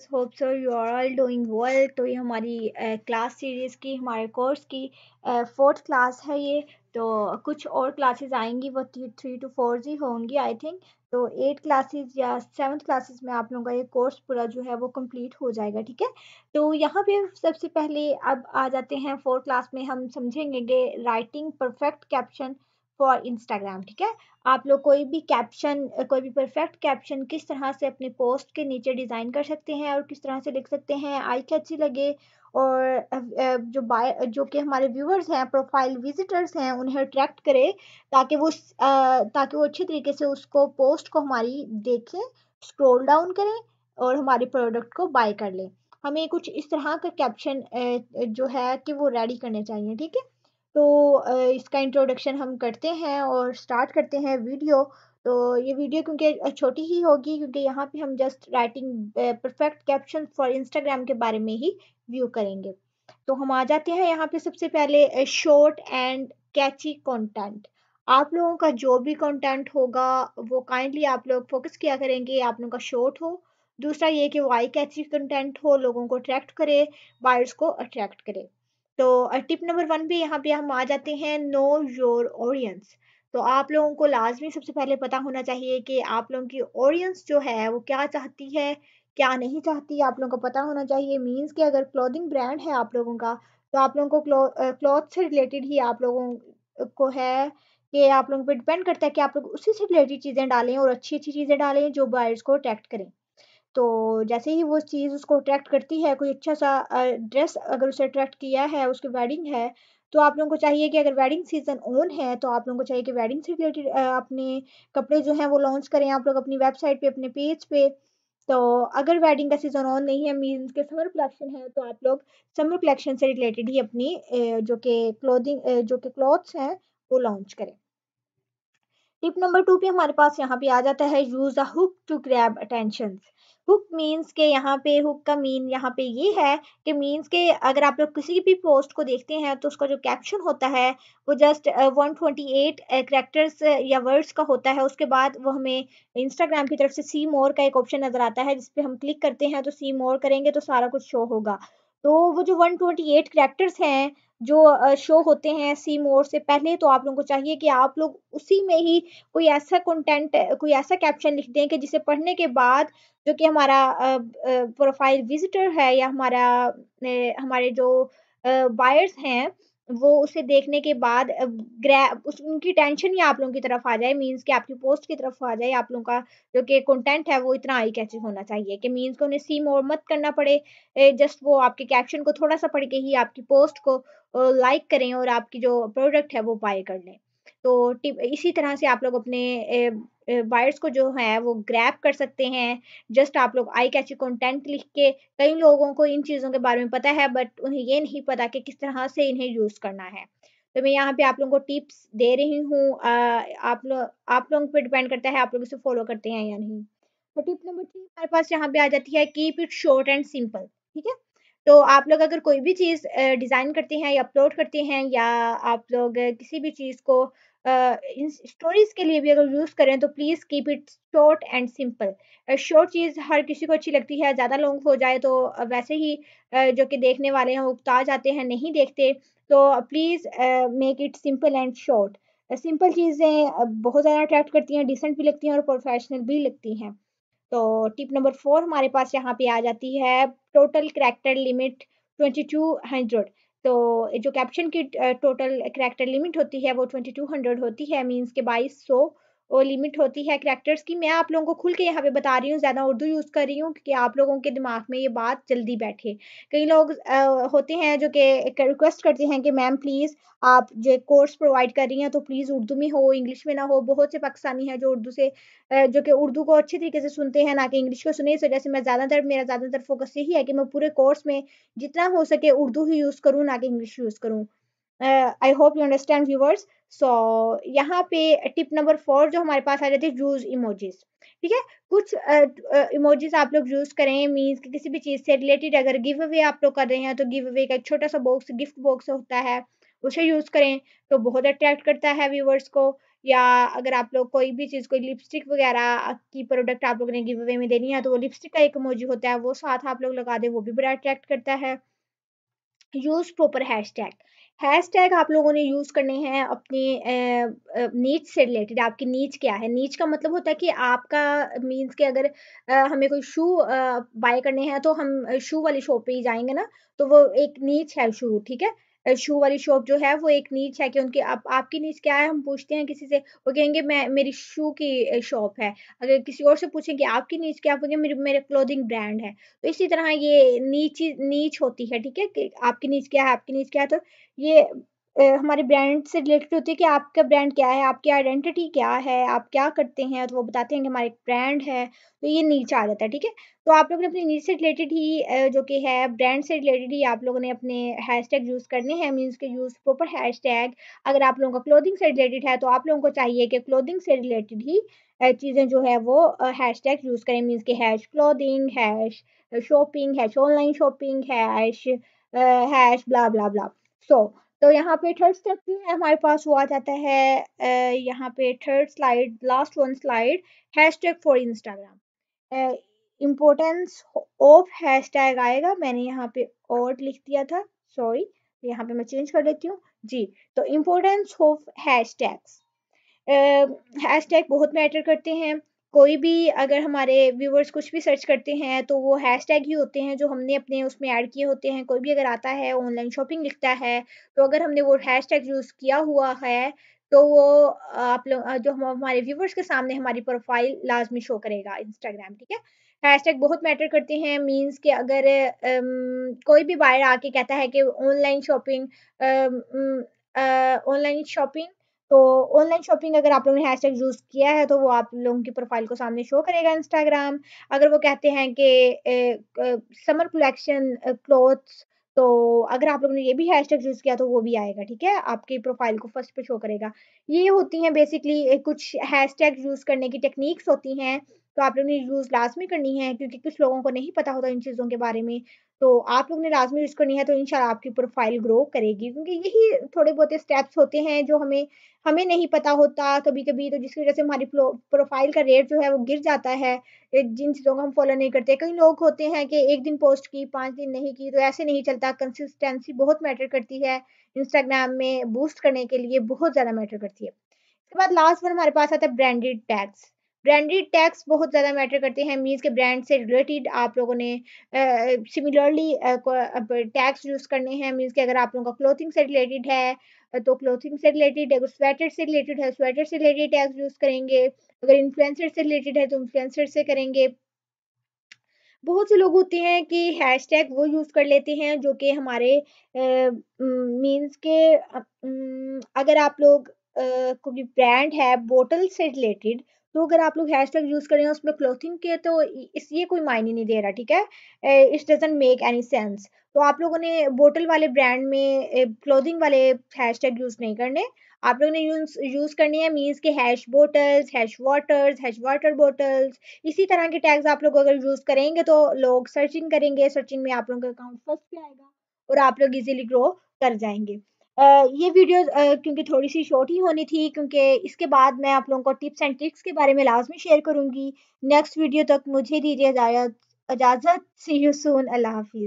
स hope so you are all doing well तो ये हमारी क्लास सीरीज़ की हमारे कोर्स की फोर्थ क्लास है ये तो कुछ और क्लासेस आएंगी वो थ्री टू फोर ही होंगी आई थिंक तो एट क्लासेस या सेवन्थ क्लासेस में आप लोगों का ये कोर्स पूरा जो है वो कंप्लीट हो जाएगा ठीक है तो यहाँ पे सबसे पहले अब आ जाते हैं फोर्थ क्लास में हम समझेंगे writing perfect caption for Instagram ठीक है आप लोग कोई भी कैप्शन कोई भी परफेक्ट कैप्शन किस तरह से अपने पोस्ट के नीचे डिज़ाइन कर सकते हैं और किस तरह से लिख सकते हैं आई कैची लगे और जो बाय जो कि हमारे व्यूअर्स हैं प्रोफाइल विजिटर्स हैं उन्हें अट्रैक्ट करे ताकि वो ताकि वो अच्छे तरीके से उसको पोस्ट को हमारी देखें स्क्रोल डाउन करें और हमारे प्रोडक्ट को बाय कर लें हमें कुछ इस तरह का कैप्शन जो है कि वो रेडी करने चाहिए ठीक है तो इसका इंट्रोडक्शन हम करते हैं और स्टार्ट करते हैं वीडियो। तो ये वीडियो क्योंकि छोटी ही होगी क्योंकि यहाँ पे हम just writing perfect caption for Instagram के बारे में ही व्यू करेंगे। तो हम आ जाते हैं यहाँ पे सबसे पहले शॉर्ट एंड कैची कंटेंट। आप लोगों का जो भी कंटेंट होगा वो काइंडली आप लोग फ़ोकस किया करेंगे आप लोगों का शॉर्ट हो। दूसरा ये कि वाई कैची कंटेंट हो लोगों को अट्रैक्ट करे, बायर्स को अट्रैक्ट करे। तो टिप नंबर वन भी यहाँ पे हम आ जाते हैं नो योर ऑडियंस तो आप लोगों को लाजमी सबसे पहले पता होना चाहिए कि आप लोगों की ऑडियंस जो है वो क्या चाहती है क्या नहीं चाहती आप लोगों को पता होना चाहिए मीन्स कि अगर क्लोथिंग ब्रांड है आप लोगों का तो आप लोगों को क्लॉथ से रिलेटेड ही आप लोगों को है कि आप लोगों पे डिपेंड करता है कि आप लोग उसी से रिलेटेड चीज़ें डालें और अच्छी अच्छी चीज़ें डालें जो बायर्स को अट्रैक्ट करें तो जैसे ही वो चीज़ उसको अट्रैक्ट करती है कोई अच्छा सा ड्रेस अगर उसे अट्रैक्ट किया है उसकी वेडिंग है तो आप लोगों को चाहिए कि अगर वेडिंग सीजन ऑन है तो आप लोगों को चाहिए कि वेडिंग से रिलेटेड अपने कपड़े जो हैं वो लॉन्च करें आप लोग अपनी वेबसाइट पे अपने पेज पे तो अगर वेडिंग का सीज़न ऑन नहीं है मीन्स के समर कलेक्शन है तो आप लोग समर कलेक्शन से रिलेटेड ही अपनी जो कि क्लोदिंग जो कि क्लॉथ्स हैं वो लॉन्च करें टिप नंबर टू पे हमारे पास यहाँ पे आ जाता है use a hook to grab attention hook means के यहाँ पे हुक का मीन यहाँ पे ये है कि मीन्स के अगर आप लोग किसी भी पोस्ट को देखते हैं तो उसका जो कैप्शन होता है वो just one twenty eight characters या वर्ड्स का होता है उसके बाद वो हमें इंस्टाग्राम की तरफ से सी मोर का एक ऑप्शन नज़र आता है जिसपे हम क्लिक करते हैं तो सी मोर करेंगे तो सारा कुछ शो होगा तो वो जो 128 करेक्टर्स हैं जो शो होते हैं सी मोर से पहले तो आप लोगों को चाहिए कि आप लोग उसी में ही कोई ऐसा कंटेंट कोई ऐसा कैप्शन लिख दें कि जिसे पढ़ने के बाद जो कि हमारा प्रोफाइल विजिटर है या हमारा हमारे जो बायर्स हैं वो उसे देखने के बाद उस उनकी टेंशन ही आप लोगों की तरफ आ जाए मीन्स कि आपकी पोस्ट की तरफ आ जाए आप लोगों का जो कि कंटेंट है वो इतना आई कैचिंग होना चाहिए कि मीन्स को उन्हें सीम और मत करना पड़े जस्ट वो आपके कैप्शन को थोड़ा सा पढ़ के ही आपकी पोस्ट को लाइक करें और आपकी जो प्रोडक्ट है वो बाय कर लें तो इसी तरह से आप लोग अपने वायर्स को जो है वो ग्रैप कर सकते हैं जस्ट आप लोग आई कैची कंटेंट लिख के कई लोगों को इन चीज़ों के बारे में पता है बट उन्हें ये नहीं पता कि किस तरह से इन्हें यूज़ करना है तो मैं यहाँ पे आप लोगों को टिप्स दे रही हूँ आप लोग आप लोगों पर डिपेंड करता है आप लोग इसे फॉलो करते हैं या नहीं तो टिप नंबर थ्री हमारे पास यहाँ पे आ जाती है keep it short and simple ठीक है तो आप लोग अगर कोई भी चीज़ डिज़ाइन करते हैं या अपलोड करते हैं या आप लोग किसी भी चीज़ को इन स्टोरीज के लिए भी अगर यूज़ करें तो please keep it short and simple short चीज़ हर किसी को अच्छी लगती है ज़्यादा लॉन्ग हो जाए तो वैसे ही जो कि देखने वाले हैं उगता जाते हैं नहीं देखते तो please make it simple and short simple चीज़ें बहुत ज़्यादा अट्रैक्ट करती हैं डिसेंट भी लगती हैं और प्रोफेशनल भी लगती हैं तो टिप नंबर फोर हमारे पास यहाँ पे आ जाती है total character limit twenty two hundred तो जो कैप्शन की टोटल करेक्टर लिमिट होती है वो ट्वेंटी टू हंड्रेड होती है मीन्स के बाईस सौ और लिमिट होती है करेक्टर्स की मैं आप लोगों को खुल के यहाँ पे बता रही हूँ ज़्यादा उर्दू यूज़ कर रही हूँ क्योंकि आप लोगों के दिमाग में ये बात जल्दी बैठे कई लोग होते हैं जो कि रिक्वेस्ट करते हैं कि मैम प्लीज़ आप जो कोर्स प्रोवाइड कर रही हैं तो प्लीज़ उर्दू में हो इंग्लिश में ना हो बहुत से पाकिस्तानी हैं जो उर्दू से जो कि उर्दू को अच्छे तरीके से सुनते हैं ना कि इंग्लिश को सुने इस वजह से मैं ज़्यादातर मेरा ज़्यादातर फोकस यही है कि मैं पूरे कोर्स में जितना हो सके उर्दू ही यूज़ करूँ ना कि इंग्लिश यूज़ करूँ I hope you understand viewers so so, यहाँ पे टिप नंबर फोर जो हमारे पास आ जाते हैं यूज इमोजेस ठीक है कुछ इमोजेस आप लोग यूज करें मीन्स कि किसी भी चीज़ से रिलेटेड अगर गिव अवे आप लोग कर रहे हैं तो गिव अवे का एक छोटा सा बॉक्स गिफ्ट बॉक्स होता है उसे यूज करें तो बहुत अट्रैक्ट करता है व्यूवर्स को या अगर आप लोग कोई भी चीज़ कोई लिपस्टिक वगैरह की प्रोडक्ट आप लोग ने गिव अवे में देनी है तो वो लिपस्टिक का एक इमोजी होता है वो साथ आप लोग लगा दें वो भी बड़ा अट्रैक्ट करता है use proper hashtag hashtag आप लोगों ने यूज़ करने हैं अपने नीच से रिलेटेड आपकी नीच क्या है नीच का मतलब होता है कि आपका मीन्स के अगर आ, हमें कोई शू बाय करने हैं तो हम शू वाली शॉप पे ही जाएंगे ना तो वो एक नीच है शू ठीक है शू वाली शॉप जो है वो एक नीच है कि उनकी आप, आपकी नीच क्या है हम पूछते हैं किसी से वो कहेंगे मैं मेरी शू की शॉप है अगर किसी और से पूछेंगे कि आपकी नीच क्या बोलेंगे मेरे मेरे क्लोथिंग ब्रांड है तो इसी तरह ये नीच नीच होती है ठीक है आपकी नीच क्या है आपकी नीच क्या है तो ये हमारे ब्रांड से रिलेटेड होती है कि आपका ब्रांड क्या है आपकी आइडेंटिटी क्या है आप क्या करते हैं तो वो बताते हैं कि हमारे ब्रांड है तो ये नीचे आ जाता है ठीक है तो आप लोगों ने अपने नीचे से रिलेटेड ही जो कि है ब्रांड से रिलेटेड ही आप लोगों ने अपने हैशटैग यूज़ करने हैं मीन्स के यूज़ प्रॉपर हैशटैग अगर आप लोगों का क्लोथिंग से रिलेटेड है तो आप लोगों को चाहिए कि क्लोथिंग से रिलेटेड ही चीज़ें जो है वो हैश टैग यूज़ करें मीन्स के hash clothing hash shopping hash online shopping hash hash blah blah blah so so, तो यहाँ पे थर्ड स्टेप जो है हमारे पास वो आ जाता है यहाँ पे third slide last one slide hashtag for Instagram importance of hashtag आएगा मैंने यहाँ पे और लिख दिया था सॉरी यहाँ पे मैं चेंज कर देती हूँ जी तो importance of hashtags hashtag बहुत मैटर करते हैं कोई भी अगर हमारे व्यूवर्स कुछ भी सर्च करते हैं तो वो हैशटैग ही होते हैं जो हमने अपने उसमें ऐड किए होते हैं कोई भी अगर आता है ऑनलाइन शॉपिंग लिखता है तो अगर हमने वो हैशटैग यूज़ किया हुआ है तो वो आप लोग जो हम हमारे व्यूवर्स के सामने हमारी प्रोफाइल लाजमी शो करेगा इंस्टाग्राम ठीक है हैशटैग बहुत मैटर करते हैं मींस कि अगर अम, कोई भी बायर आके कहता है कि ऑनलाइन शॉपिंग ऑनलाइन शॉपिंग तो ऑनलाइन शॉपिंग अगर आप लोगों ने हैशटैग यूज़ किया है तो वो आप लोगों की प्रोफाइल को सामने शो करेगा इंस्टाग्राम अगर वो कहते हैं कि समर कलेक्शन क्लोथ्स तो अगर आप लोगों ने ये भी हैशटैग यूज़ किया तो वो भी आएगा ठीक है आपकी प्रोफाइल को फर्स्ट पे शो करेगा ये होती हैं बेसिकली कुछ हैशटैग यूज़ करने की टेक्निक्स होती हैं तो आप लोगों ने यूज़ लाजमी करनी है क्योंकि कुछ लोगों को नहीं पता होता इन चीज़ों के बारे में तो आप लोग ने लाजमी इसको करनी है तो इनशाला आपकी प्रोफाइल ग्रो करेगी क्योंकि यही थोड़े बहुत स्टेप्स होते हैं जो हमें हमें नहीं पता होता कभी कभी तो जिसकी वजह से हमारी प्रोफाइल का रेट जो है वो गिर जाता है जिन चीज़ों को हम फॉलो नहीं करते कई लोग होते हैं कि एक दिन पोस्ट की पाँच दिन नहीं की तो ऐसे नहीं चलता कंसिस्टेंसी बहुत मैटर करती है इंस्टाग्राम में बूस्ट करने के लिए बहुत ज़्यादा मैटर करती है इसके बाद लास्ट वन हमारे पास आता है ब्रांडेड टैग्स ब्रांडेड टैक्स बहुत ज़्यादा मैटर करते हैं मीन्स के ब्रांड से रिलेटेड आप लोगों ने सिमिलरली टैक्स यूज़ करने हैं मीन्स के अगर आप लोगों का क्लोथिंग से रिलेटेड है तो क्लोथिंग से रिलेटेड अगर स्वेटर से रिलेटेड है स्वेटर से रिलेटेड टैक्स यूज़ करेंगे अगर इन्फ्लुएंसर से रिलेटेड है तो इन्फ्लुएंसर से करेंगे बहुत से लोग होते हैं कि हैशटैग वो यूज़ कर लेते हैं जो कि हमारे मीन्स के अगर आप लोग कोई ब्रांड है बोटल से रिलेटेड तो अगर आप लोग हैश टैग यूज करें उसमें क्लोथिंग के तो इस ये कोई मायने नहीं दे रहा ठीक है it doesn't make any sense तो आप लोगों ने बोटल वाले ब्रांड में क्लोथिंग वाले हैश टैग यूज नहीं करने आप लोगों ने यूज यूज करनी है मीन्स के hash bottles hash waters hash water bottles इसी तरह के टैग्स आप लोग अगर यूज करेंगे तो लोग सर्चिंग करेंगे सर्चिंग में आप लोगों का अकाउंट फर्स्ट आएगा और आप लोग इजीली ग्रो कर जाएंगे ये वीडियो क्योंकि थोड़ी सी शॉर्ट ही होनी थी क्योंकि इसके बाद मैं आप लोगों को टिप्स एंड ट्रिक्स के बारे में लाजमी शेयर करूंगी नेक्स्ट वीडियो तक मुझे दीजिए इजाज़त सी यू सून अल्लाह हाफिज़